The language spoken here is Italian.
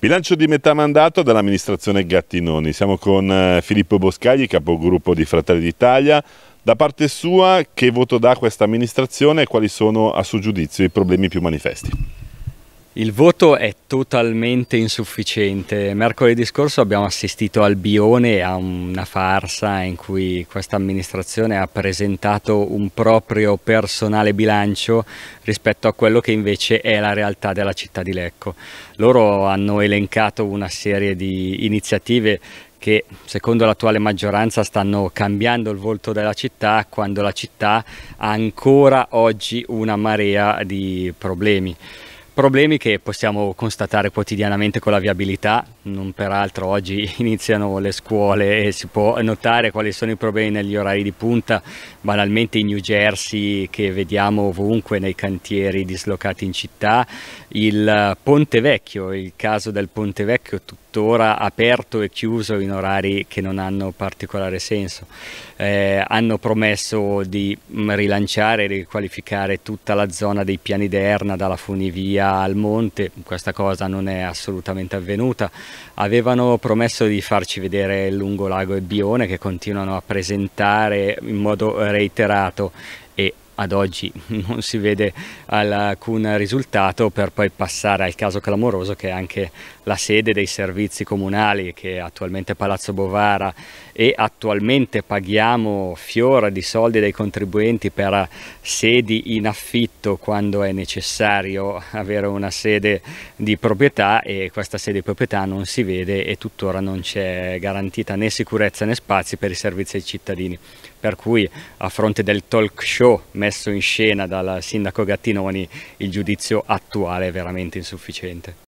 Bilancio di metà mandato dall'amministrazione Gattinoni. Siamo con eh, Filippo Boscagli, capogruppo di Fratelli d'Italia. Da parte sua, che voto dà questa amministrazione e quali sono, a suo giudizio, i problemi più manifesti? Il voto è totalmente insufficiente. Mercoledì scorso abbiamo assistito al Bione a una farsa in cui questa amministrazione ha presentato un proprio personale bilancio rispetto a quello che invece è la realtà della città di Lecco. Loro hanno elencato una serie di iniziative che secondo l'attuale maggioranza stanno cambiando il volto della città quando la città ha ancora oggi una marea di problemi. Problemi che possiamo constatare quotidianamente con la viabilità, non peraltro oggi iniziano le scuole e si può notare quali sono i problemi negli orari di punta, banalmente in New Jersey che vediamo ovunque nei cantieri dislocati in città, il Ponte Vecchio, il caso del Ponte Vecchio tutto tuttora aperto e chiuso in orari che non hanno particolare senso. Eh, hanno promesso di mm, rilanciare e riqualificare tutta la zona dei piani d'Erna dalla funivia al monte, questa cosa non è assolutamente avvenuta. Avevano promesso di farci vedere il lungolago e Bione che continuano a presentare in modo reiterato e ad oggi non si vede alcun risultato per poi passare al caso clamoroso che è anche la sede dei servizi comunali che è attualmente Palazzo Bovara e attualmente paghiamo fiora di soldi dei contribuenti per sedi in affitto quando è necessario avere una sede di proprietà e questa sede di proprietà non si vede e tuttora non c'è garantita né sicurezza né spazi per i servizi ai cittadini per cui a fronte del talk show messo in scena dal sindaco Gattinoni il giudizio attuale è veramente insufficiente.